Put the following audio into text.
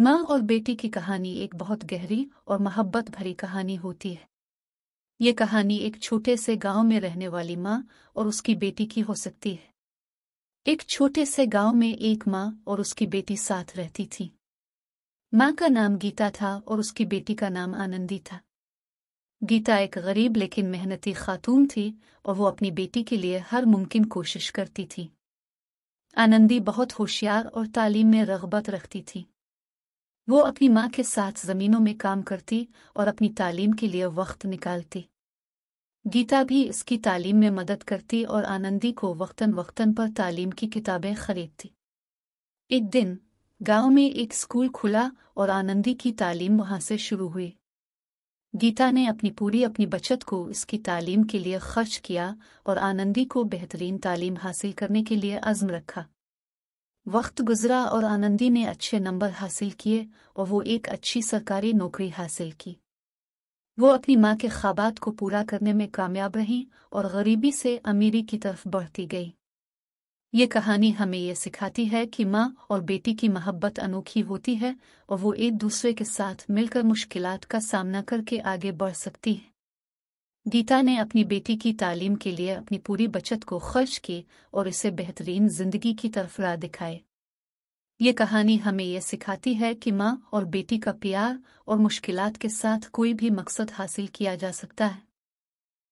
माँ और बेटी की कहानी एक बहुत गहरी और मोहब्बत भरी कहानी होती है ये कहानी एक छोटे से गांव में रहने वाली माँ और उसकी बेटी की हो सकती है एक छोटे से गांव में एक माँ और उसकी बेटी साथ रहती थी माँ का नाम गीता था और उसकी बेटी का नाम आनंदी था गीता एक गरीब लेकिन मेहनती खातून थी और वो अपनी बेटी के लिए हर मुमकिन कोशिश करती थी आनंदी बहुत होशियार और तालीम में रगबत रखती थी वो अपनी माँ के साथ जमीनों में काम करती और अपनी तालीम के लिए वक्त निकालती गीता भी इसकी तालीम में मदद करती और आनंदी को वक्तन वक्तन पर तालीम की किताबें खरीदती एक दिन गांव में एक स्कूल खुला और आनंदी की तालीम वहां से शुरू हुई गीता ने अपनी पूरी अपनी बचत को इसकी तालीम के लिए खर्च किया और आनंदी को बेहतरीन तालीम हासिल करने के लिए आजम रखा वक्त गुजरा और आनंदी ने अच्छे नंबर हासिल किए और वो एक अच्छी सरकारी नौकरी हासिल की वो अपनी माँ के ख्वाबात को पूरा करने में कामयाब रहीं और गरीबी से अमीरी की तरफ बढ़ती गई ये कहानी हमें यह सिखाती है कि माँ और बेटी की मोहब्बत अनोखी होती है और वो एक दूसरे के साथ मिलकर मुश्किलात का सामना करके आगे बढ़ सकती है गीता ने अपनी बेटी की तालीम के लिए अपनी पूरी बचत को खर्च की और इसे बेहतरीन जिंदगी की तरफ राह दिखाए ये कहानी हमें यह सिखाती है कि माँ और बेटी का प्यार और मुश्किलात के साथ कोई भी मकसद हासिल किया जा सकता है